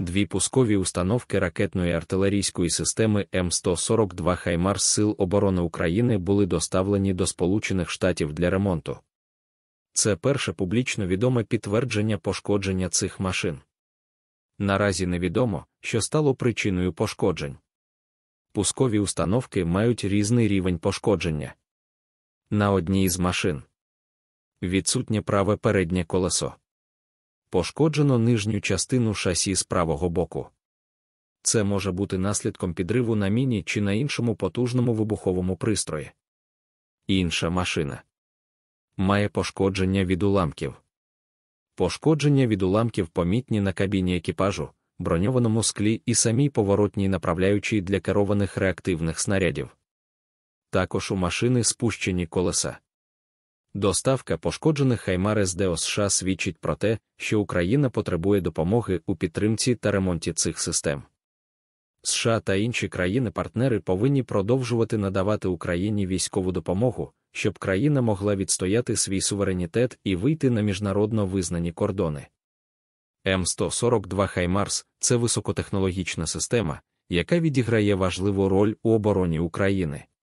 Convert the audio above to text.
дві пускові установки ракетної артилерійської системи М142 Хаймар Сил оборони України були доставлені до Сполучених Штатів для ремонту. Це перше публічно відоме підтвердження пошкодження цих машин. Наразі невідомо, що стало причиною пошкоджень. Пускові установки мають різний рівень пошкодження. На одній з машин відсутнє праве переднє колесо. Пошкоджено нижню частину шасі з правого боку. Це може бути наслідком підриву на міні чи на іншому потужному вибуховому пристрої. Інша машина має пошкодження від уламків. Пошкодження від уламків помітні на кабіні екіпажу, броньованому склі і самій поворотній направляючій для керованих реактивних снарядів. Також у машини спущені колеса. Доставка пошкоджених Хаймар ДО США свідчить про те, що Україна потребує допомоги у підтримці та ремонті цих систем. США та інші країни-партнери повинні продовжувати надавати Україні військову допомогу, щоб країна могла відстояти свій суверенітет і вийти на міжнародно визнані кордони. М142 Хаймарс це високотехнологічна система, яка відіграє важливу роль у обороні України.